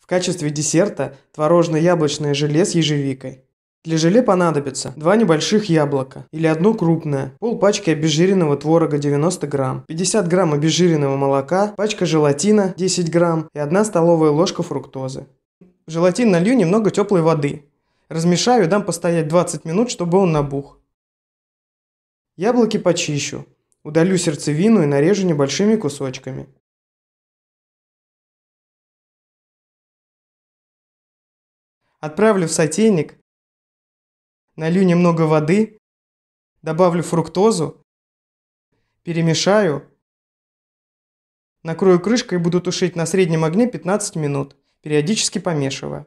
В качестве десерта творожно-яблочное желе с ежевикой. Для желе понадобится два небольших яблока или одно крупное, пол пачки обезжиренного творога 90 грамм, 50 грамм обезжиренного молока, пачка желатина 10 грамм и 1 столовая ложка фруктозы. В желатин налью немного теплой воды. Размешаю и дам постоять 20 минут, чтобы он набух. Яблоки почищу, удалю сердцевину и нарежу небольшими кусочками. Отправлю в сотейник, налью немного воды, добавлю фруктозу, перемешаю, накрою крышкой и буду тушить на среднем огне 15 минут, периодически помешивая.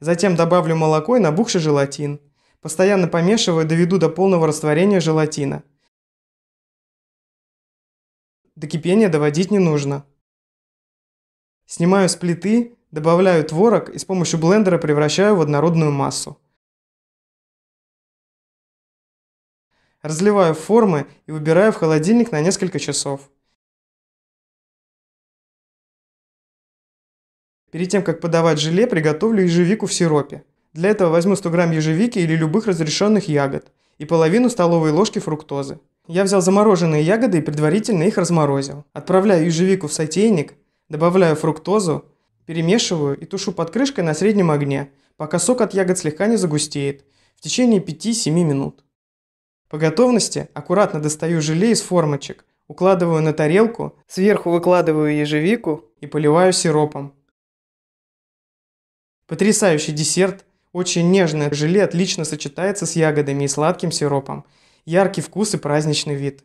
Затем добавлю молоко и набухший желатин. Постоянно помешиваю, доведу до полного растворения желатина. До кипения доводить не нужно. Снимаю с плиты, добавляю творог и с помощью блендера превращаю в однородную массу. Разливаю в формы и выбираю в холодильник на несколько часов. Перед тем, как подавать желе, приготовлю ежевику в сиропе. Для этого возьму 100 грамм ежевики или любых разрешенных ягод и половину столовой ложки фруктозы. Я взял замороженные ягоды и предварительно их разморозил. Отправляю ежевику в сотейник, добавляю фруктозу, перемешиваю и тушу под крышкой на среднем огне, пока сок от ягод слегка не загустеет, в течение 5-7 минут. По готовности аккуратно достаю желе из формочек, укладываю на тарелку, сверху выкладываю ежевику и поливаю сиропом. Потрясающий десерт, очень нежное желе отлично сочетается с ягодами и сладким сиропом. Яркий вкус и праздничный вид.